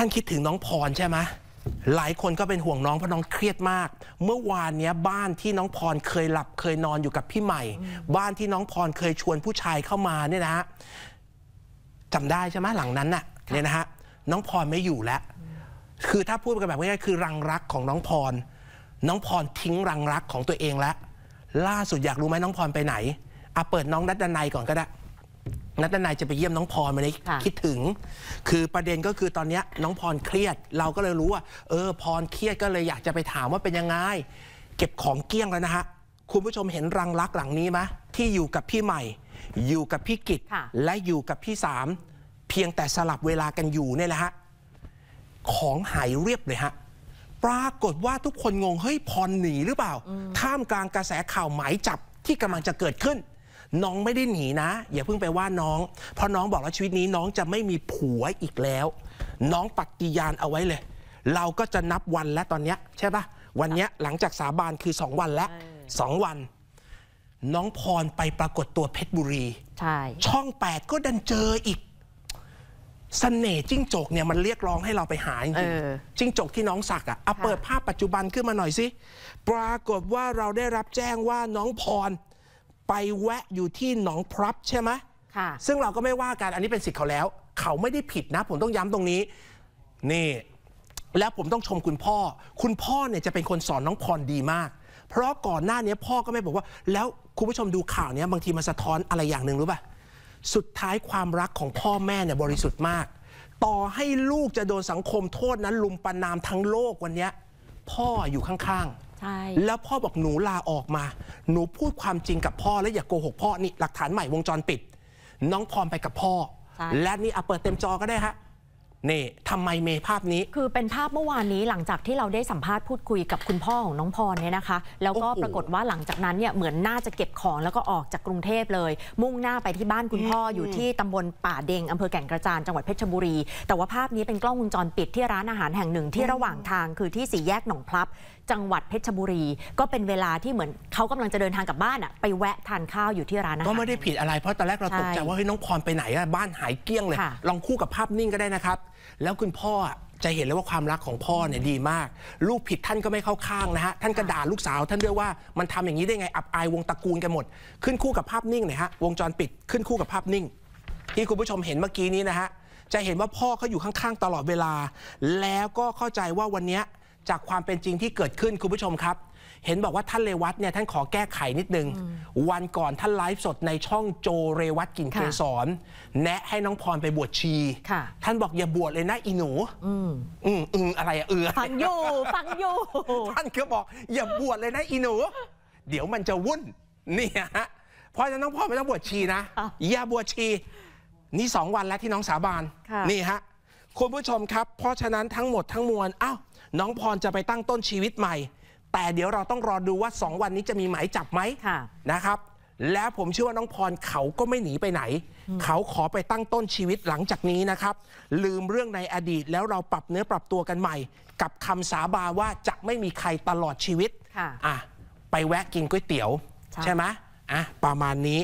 ท่านคิดถึงน้องพรใช่ไหมหลายคนก็เป็นห่วงน้องเพราะน้องเครียดมาก เมื่อวานเนี้ยบ้านที่น้องพรเคยหลับเคยนอนอยู่กับพี่ใหม่ บ้านที่น้องพรเคยชวนผู้ชายเข้ามาเนี่ยนะจำได้ใช่ไหมหลังนั้นน่ะเนี่ยนะฮะน้องพรไม่อยู่แล้ว คือถ้าพูดกันแบบง่ายๆคือรังรักของน้องพร น้องพรทิ้งรังรักของตัวเองแล้ว ล่าสุดอยากรู้ไหมน้องพรไปไหนอ่ะเปิดน้องดัดดนายก่อนก็ได้นัทนายจะไปเยี่ยมน้องพรมาไน้คิดถึง คือประเด็นก็คือตอนนี้น้องพรเครียด เราก็เลยรู้ว่า เออพรเครียด ก็เลยอยากจะไปถามว่าเป็นยังไงเก็บของเกี้ยงแล้วนะฮะคุณผู้ชมเห็นรังรักหลังนี้ไหมที่อยู่กับพี่ใหม่ อยู่กับพี่กิจและอยู่กับพี่สามเพียงแต่สลับเวลากันอยู่เนี่ยแหละฮะของหายเรียบเลยฮะปรากฏว่าทุกคนงงเฮ้ยพรหนีหรือเปล่า ท่ามกลางกระแสข่าวหมายจับที่กำลังจะเกิดขึ้นน้องไม่ได้หนีนะอย่าเพิ่งไปว่าน้อง เพราะน้องบอกว่าชีวิตนี้น้องจะไม่มีผัวอีกแล้ว น้องปัิยานเอาไว้เลย เราก็จะนับวันและตอนเนี้ยใช่ปะวันเนี้ยหลังจากสาบานคือ2วันแล้วสองวัน น้องพรไปปรากฏตัวเพชรบุรีใช่ช่อง 8 ก็ดันเจออีกสเสน่ห์จิ้งจกเนี่ยมันเรียกร้องให้เราไปหาจริงจิ้งจกที่น้องสักอ่ะเอาเปิดภาพปัจจุบันขึ้นมาหน่อยสิปรากฏว่าเราได้รับแจ้งว่าน้องพรไปแวะอยู่ที่หนองพรับใช่ไหมค่ะ ซึ่งเราก็ไม่ว่ากัน อันนี้เป็นสิทธิ์เขาแล้ว เขาไม่ได้ผิดนะผมต้องย้ำตรงนี้ นี่ แล้วผมต้องชมคุณพ่อ คุณพ่อเนี่ยจะเป็นคนสอนน้องพรดีมาก เพราะก่อนหน้านี้พ่อก็ไม่บอกว่า แล้วคุณผู้ชมดูข่าวเนี้ยบางทีมาสะท้อนอะไรอย่างหนึ่งรู้ป่ะ สุดท้ายความรักของพ่อแม่เนี่ยบริสุทธิ์มาก ต่อให้ลูกจะโดนสังคมโทษนั้นลุมประนามทั้งโลกวันนี้พ่ออยู่ข้างๆใช่แล้วพ่อบอกหนูลาออกมา หนูพูดความจริงกับพ่อและอย่ากโกหกพ่อนี่ หลักฐานใหม่วงจรปิด น้องพรไปกับพ่อ และนี่เอาเปิดเต็มจอก็ได้ฮะนี่ทำไมเมภาพนี้ คือเป็นภาพเมื่อวานนี้หลังจากที่เราได้สัมภาษณ์พูดคุยกับคุณพ่อของน้องพรเนี่ยนะคะ แล้วก็ปรากฏว่าหลังจากนั้นเนี่ยเหมือนน่าจะเก็บของ แล้วก็ออกจากกรุงเทพเลย มุ่งหน้าไปที่บ้านคุณพ่ออยู่ที่ตำบลป่าเดงอำเภอแก่งกระจาน จังหวัดเพชรบุรี แต่ว่าภาพนี้เป็นกล้องวงจรปิดที่ร้านอาหารแห่งหนึ่งที่ระหว่างทางคือที่สี่แยกหนองพลับ จังหวัดเพชรบุรี ก็เป็นเวลาที่เหมือนเขากำลังจะเดินทางกลับบ้านอะไปแวะทานข้าวอยู่ที่ร้านอาหารก็ไม่ได้ผิดอะไรเพราะตอนแรกเราตกใจว่าเฮ้ยน้องพรไปไหนอะบ้านหายเกลี้ยงเลยลองคู่กับภาพนิ่งก็ได้นะครับแล้วคุณพ่อจะเห็นแล้วว่าความรักของพ่อเนี่ยดีมาก ลูกผิดท่านก็ไม่เข้าข้างนะฮะท่านกระด่าลูกสาวท่านด้วยว่ามันทำอย่างนี้ได้ไงอับอายวงตระกูลกันหมด ขึ้นคู่กับภาพนิ่งหน่อยฮะวงจรปิดขึ้นคู่กับภาพนิ่ง ที่คุณผู้ชมเห็นเมื่อกี้นี้นะฮะจะเห็นว่าพ่อเขาอยู่ข้างๆตลอดเวลา แล้วก็เข้าใจว่าวันนี้จากความเป็นจริงที่เกิดขึ้นคุณผู้ชมครับ เห็นบอกว่าท่านเรวัตเนี่ยท่านขอแก้ไขนิดนึง วันก่อนท่านไลฟ์สดในช่องโจเรวัตกินเกสอนแนะให้น้องพรไปบวชชีท่านบอกอย่าบวชเลยนะอีหนู อืมอืมอะไรอะเออฟังอยู่ฟังอยู่ท่านก็บอก อย่าบวชเลยนะอีหนู เดี๋ยวมันจะวุ่นนี่ฮะเพราะฉะนั้นน้องพ่อไม่ต้องบวชชีนะ อย่าบวชชี นี่สองวันแล้วที่น้องสาบานนี่ฮะคุณผู้ชมครับ เพราะฉะนั้นทั้งหมดทั้งมวล อ้าว น้องพรจะไปตั้งต้นชีวิตใหม่ แต่เดี๋ยวเราต้องรอดูว่า 2 วันนี้จะมีหมายจับไหมนะครับ และผมเชื่อว่าน้องพรเขาก็ไม่หนีไปไหน เขาขอไปตั้งต้นชีวิตหลังจากนี้นะครับ ลืมเรื่องในอดีต แล้วเราปรับเนื้อปรับตัวกันใหม่ กับคำสาบานว่าจะไม่มีใครตลอดชีวิตอ่ะไปแวะกินก๋วยเตี๋ยว ใช่ไหมอ่ะ ประมาณนี้